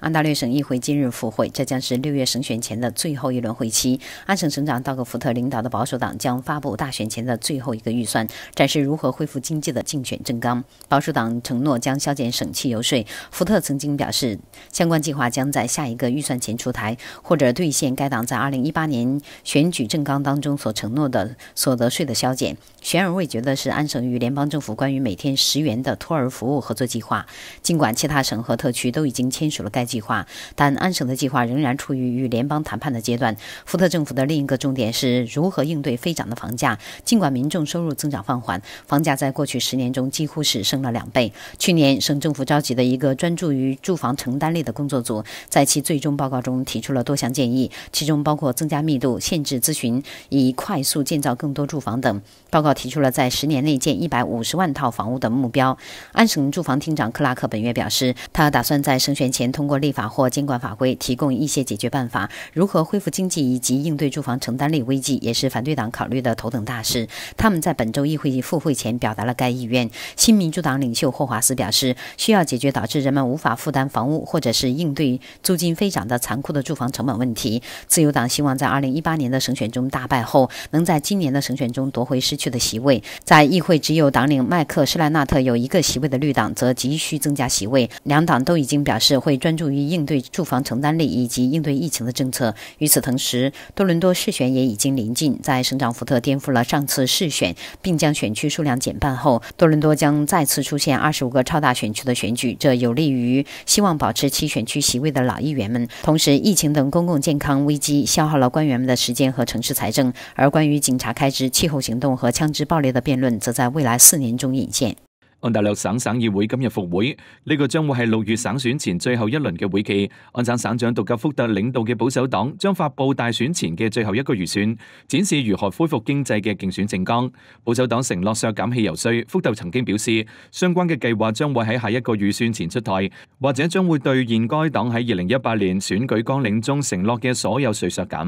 安大略省议会今日复会，这将是六月省选前的最后一轮会期。安省省长道格·福特领导的保守党将发布大选前的最后一个预算，展示如何恢复经济的竞选政纲。保守党承诺将削减省汽油税。福特曾经表示，相关计划将在下一个预算前出台，或者兑现该党在2018年选举政纲当中所承诺的所得税的削减。悬而未决的是，安省与联邦政府关于每天十元的托儿服务合作计划，尽管其他省和特区都已经签署了该。计划，但安省的计划仍然处于与联邦谈判的阶段。福特政府的另一个重点是如何应对飞涨的房价。尽管民众收入增长放缓，房价在过去十年中几乎是升了两倍。去年，省政府召集的一个专注于住房承担力的工作组，在其最终报告中提出了多项建议，其中包括增加密度、限制咨询，以快速建造更多住房等。报告提出了在十年内建一百五十万套房屋的目标。安省住房厅长克拉克本月表示，他打算在省选前通过。立法或监管法规提供一些解决办法，如何恢复经济以及应对住房承担力危机，也是反对党考虑的头等大事。他们在本周议会复会前表达了该意愿。新民主党领袖霍华斯表示，需要解决导致人们无法负担房屋或者是应对租金飞涨的残酷的住房成本问题。自由党希望在2018年的省选中大败后，能在今年的省选中夺回失去的席位。在议会只有党领麦克施莱纳特有一个席位的绿党，则急需增加席位。两党都已经表示会专注。于应对住房承担力以及应对疫情的政策。与此同时，多伦多市选也已经临近。在省长福特颠覆了上次市选，并将选区数量减半后，多伦多将再次出现二十五个超大选区的选举。这有利于希望保持其选区席位的老议员们。同时，疫情等公共健康危机消耗了官员们的时间和城市财政，而关于警察开支、气候行动和枪支暴力的辩论，则在未来四年中引见。安大略省省议会今日复会，呢个将会系六月省选前最后一轮嘅会期。安省省长道格福特领导嘅保守党将发布大选前嘅最后一个预算，展示如何恢复经济嘅竞选政纲。保守党承诺削减汽油税，福特曾经表示，相关嘅计划将会喺下一个预算前出台，或者将会兑现该党喺二零一八年选举纲领中承诺嘅所有税削减。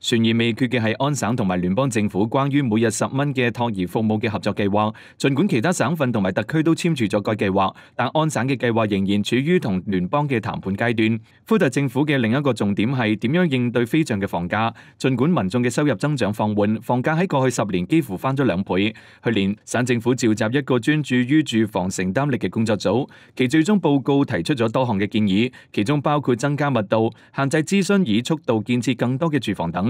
悬而未决嘅系安省同埋联邦政府关于每日十蚊嘅托儿服务嘅合作计划。尽管其他省份同埋特区都签署咗该计划，但安省嘅计划仍然处于同联邦嘅谈判阶段。福特政府嘅另一个重点系点样应对飞涨嘅房价。尽管民众嘅收入增长放缓，房价喺过去十年几乎翻咗两倍。去年省政府召集一个专注于住房承担力嘅工作组，其最终报告提出咗多项嘅建议，其中包括增加密度、限制咨询以速度建设更多嘅住房等。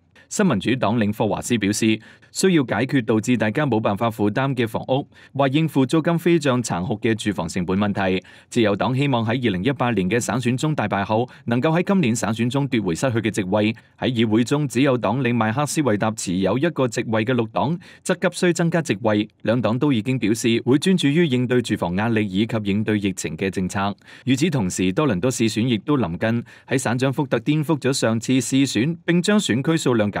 新民主党领霍华斯表示，需要解决导致大家冇办法负担嘅房屋，或应付租金飞涨残酷嘅住房成本问题。自由党希望喺二零一八年嘅省选中大败后，能够喺今年省选中夺回失去嘅席位。喺议会中，只有党领麦克斯维达持有一个席位嘅六党，则急需增加席位。两党都已经表示会专注于应对住房压力以及应对疫情嘅政策。与此同时，多伦多市选亦都临近，喺省长福特颠覆咗上次市选，并将选区数量减。